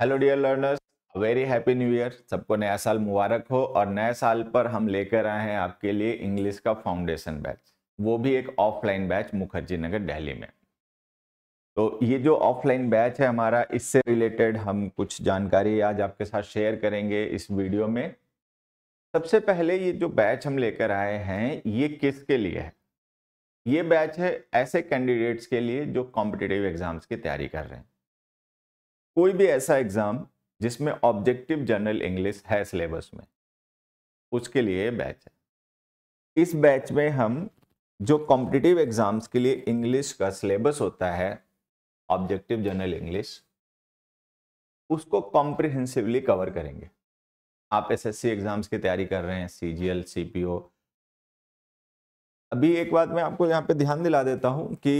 hello dear learners very happy new year सबको नया साल मुबारक हो और नए साल पर हम लेकर आए हैं आपके लिए इंग्लिश का फाउंडेशन बैच वो भी एक ऑफलाइन बैच मुखर्जी नगर दिल्ली में तो ये जो ऑफलाइन बैच है हमारा इससे रिलेटेड हम कुछ जानकारी आज आपके साथ शेयर करेंगे इस वीडियो में सबसे पहले ये जो बैच हम लेकर आए हैं ये किसके लिए है ये बैच है ऐसे कैंडिडेट्स के लिए जो कॉम्पिटेटिव एग्जाम्स की तैयारी कर रहे हैं कोई भी ऐसा एग्ज़ाम जिसमें ऑब्जेक्टिव जनरल इंग्लिश है सिलेबस में उसके लिए बैच है इस बैच में हम जो कॉम्पिटिटिव एग्ज़ाम्स के लिए इंग्लिश का सिलेबस होता है ऑब्जेक्टिव जनरल इंग्लिश उसको कॉम्प्रिहेंसिवली कवर करेंगे आप एसएससी एग्ज़ाम्स की तैयारी कर रहे हैं सीजीएल सीपीओ अभी एक बात मैं आपको यहाँ पे ध्यान दिला देता हूँ कि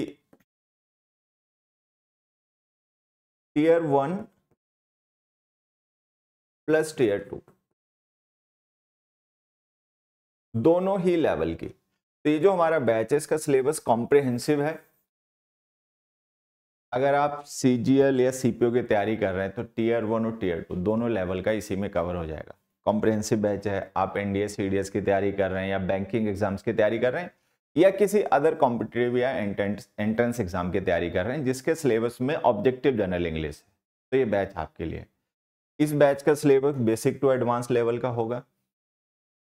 tier one plus tier two दोनों ही लेवल की तो ये जो हमारा बैचेस का सिलेबस कॉम्प्रिहेंसिव है अगर आप सी या सीपीओ की तैयारी कर रहे हैं तो टीयर वन और टीयर टू दोनों लेवल का इसी में कवर हो जाएगा कॉम्प्रिहेंसिव बैच है आप एनडीए सीडीएस की तैयारी कर रहे हैं या बैंकिंग एग्जाम्स की तैयारी कर रहे हैं या किसी अदर कॉम्पिटेटिव या एंट्रेंस एग्जाम की तैयारी कर रहे हैं जिसके सिलेबस में ऑब्जेक्टिव जनरल इंग्लिश है तो ये बैच आपके लिए इस बैच का syllabus basic to advance level का होगा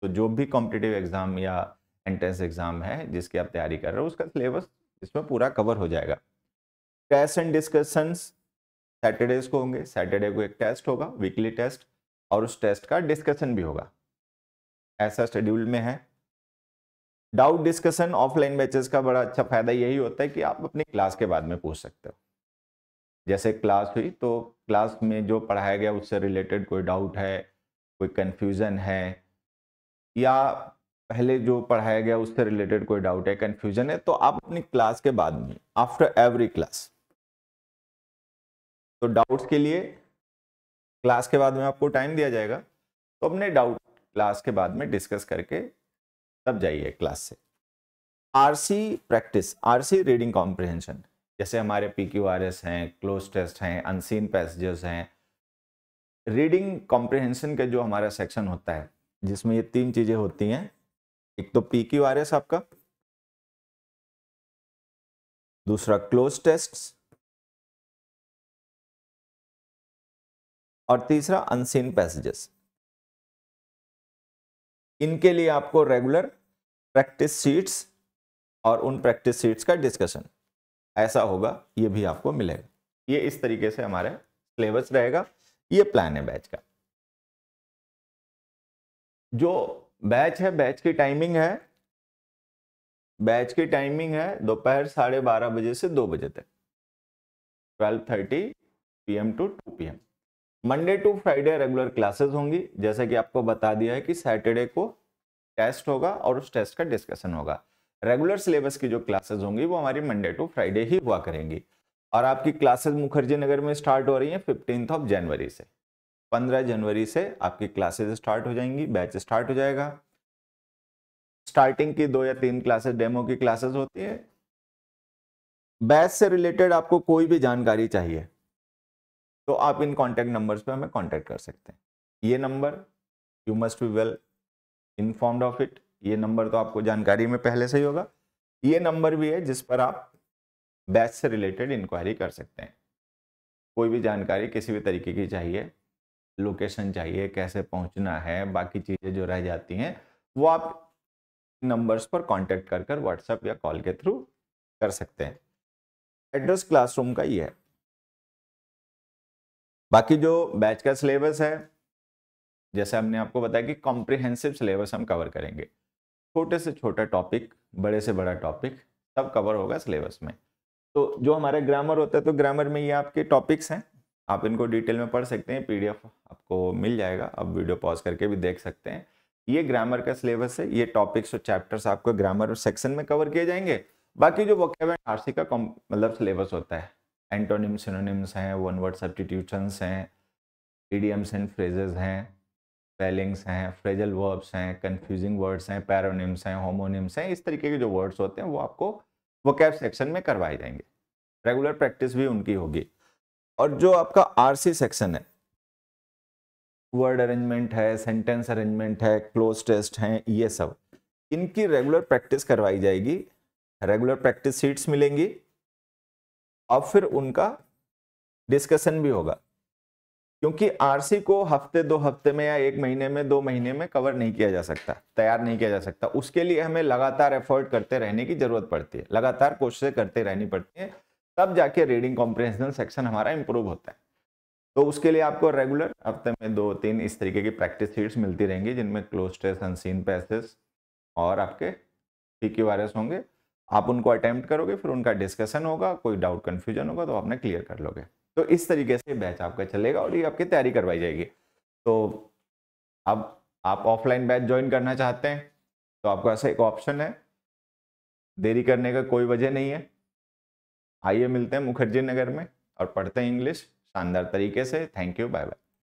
तो जो भी कॉम्पिटेटिव एग्जाम या एंट्रेंस एग्जाम है जिसकी आप तैयारी कर रहे हो उसका सिलेबस इसमें पूरा कवर हो जाएगा टेस्ट एंड डिस्कशंस सैटरडेज को होंगे सैटरडे को एक टेस्ट होगा वीकली टेस्ट और उस टेस्ट का डिस्कशन भी होगा ऐसा शेड्यूल में है डाउट डिस्कशन ऑफलाइन बैचेस का बड़ा अच्छा फायदा यही होता है कि आप अपनी क्लास के बाद में पूछ सकते हो जैसे क्लास हुई तो क्लास में जो पढ़ाया गया उससे रिलेटेड कोई डाउट है कोई कन्फ्यूज़न है या पहले जो पढ़ाया गया उससे रिलेटेड कोई डाउट है कन्फ्यूज़न है तो आप अपनी क्लास के बाद में आफ्टर एवरी क्लास तो डाउट्स के लिए क्लास के बाद में आपको टाइम दिया जाएगा तो अपने डाउट क्लास के बाद में डिस्कस करके तब जाइए क्लास से RC practice RC reading comprehension जैसे हमारे पी क्यू आर एस हैं क्लोज टेस्ट हैं अनसीन पैसेजेस हैं रीडिंग कॉम्प्रिहेंशन का जो हमारा सेक्शन होता है जिसमें ये तीन चीज़ें होती हैं एक तो पी क्यू आर एस आपका दूसरा क्लोज टेस्ट और तीसरा अनसीन पैसेजेस इनके लिए आपको रेगुलर प्रैक्टिस सीट्स और उन प्रैक्टिस सीट्स का डिस्कशन ऐसा होगा ये भी आपको मिलेगा ये इस तरीके से हमारा सिलेबस रहेगा ये प्लान है बैच का जो बैच है बैच की टाइमिंग है बैच की टाइमिंग है दोपहर साढ़े बारह बजे से दो बजे तक twelve thirty P M to two P M Monday to Friday regular classes होंगी जैसा कि आपको बता दिया है कि सैटरडे को टेस्ट होगा और उस टेस्ट का डिस्कशन होगा रेगुलर सिलेबस की जो क्लासेज होंगी वो हमारी मंडे टू फ्राइडे ही हुआ करेंगी और आपकी क्लासेज मुखर्जी नगर में स्टार्ट हो रही हैं फिफ्टीन ऑफ जनवरी से पंद्रह जनवरी से आपकी क्लासेज स्टार्ट हो जाएंगी बैच स्टार्ट हो जाएगा स्टार्टिंग की दो या तीन क्लासेस डेमो की क्लासेस होती है बैच से रिलेटेड आपको कोई भी जानकारी चाहिए तो आप इन कांटेक्ट नंबर्स पे हमें कांटेक्ट कर सकते हैं ये number you must be well informed of it ये नंबर तो आपको जानकारी में पहले से ही होगा ये नंबर भी है जिस पर आप बैच से रिलेटेड इंक्वायरी कर सकते हैं कोई भी जानकारी किसी भी तरीके की चाहिए लोकेशन चाहिए कैसे पहुंचना है बाकी चीज़ें जो रह जाती हैं वो आप नंबर्स पर कांटेक्ट कर कर व्हाट्सएप या कॉल के थ्रू कर सकते हैं एड्रेस क्लासरूम का ये है बाकी जो बैच का सिलेबस है जैसे हमने आपको बताया कि कॉम्प्रिहेंसिव सिलेबस हम कवर करेंगे छोटे से छोटा टॉपिक बड़े से बड़ा टॉपिक सब कवर होगा सिलेबस में तो जो हमारा ग्रामर होता है तो ग्रामर में ये आपके टॉपिक्स हैं आप इनको डिटेल में पढ़ सकते हैं पीडीएफ आपको मिल जाएगा आप वीडियो पॉज करके भी देख सकते हैं ये ग्रामर का सिलेबस है ये टॉपिक्स और चैप्टर्स आपको ग्रामर सेक्शन में कवर किए जाएंगे बाकी जो वोकेब आरसी का मतलब सिलेबस होता है एंटोनिम्स सिनोनिम्स हैं वन वर्ड सब्टीट्यूशंस हैं ईडीएम्स एंड फ्रेजेस हैं स्पेलिंग्स हैं फ्रेजल वर्ब्स हैं कन्फ्यूजिंग वर्ड्स हैं पैरोनिम्स हैं होमोनिम्स हैं इस तरीके के जो वर्ड्स होते हैं वो आपको वो कैब सेक्शन में करवाए जाएंगे रेगुलर प्रैक्टिस भी उनकी होगी और जो आपका आरसी सेक्शन है वर्ड अरेंजमेंट है सेंटेंस अरेंजमेंट है क्लोज टेस्ट हैं ये सब इनकी रेगुलर प्रैक्टिस करवाई जाएगी रेगुलर प्रैक्टिस सीट्स मिलेंगी और फिर उनका डिस्कशन भी होगा क्योंकि आरसी को हफ्ते दो हफ्ते में या एक महीने में दो महीने में कवर नहीं किया जा सकता तैयार नहीं किया जा सकता उसके लिए हमें लगातार एफर्ट करते रहने की जरूरत पड़ती है लगातार कोशिशें करते रहनी पड़ती है तब जाके रीडिंग कॉम्प्रिहेंशन सेक्शन हमारा इंप्रूव होता है तो उसके लिए आपको रेगुलर हफ्ते में दो तीन इस तरीके की प्रैक्टिस शीट्स मिलती रहेंगी जिनमें क्लोज टेस्ट अनसीन पैसेस और आपके पी क्यू आर एस होंगे आप उनको अटैम्प्ट करोगे फिर उनका डिस्कशन होगा कोई डाउट कन्फ्यूजन होगा तो आपने क्लियर कर लोगे तो इस तरीके से बैच आपका चलेगा और ये आपकी तैयारी करवाई जाएगी तो अब आप ऑफलाइन बैच ज्वाइन करना चाहते हैं तो आपका ऐसा एक ऑप्शन है देरी करने का कोई वजह नहीं है आइए मिलते हैं मुखर्जी नगर में और पढ़ते हैं इंग्लिश शानदार तरीके से थैंक यू बाय बाय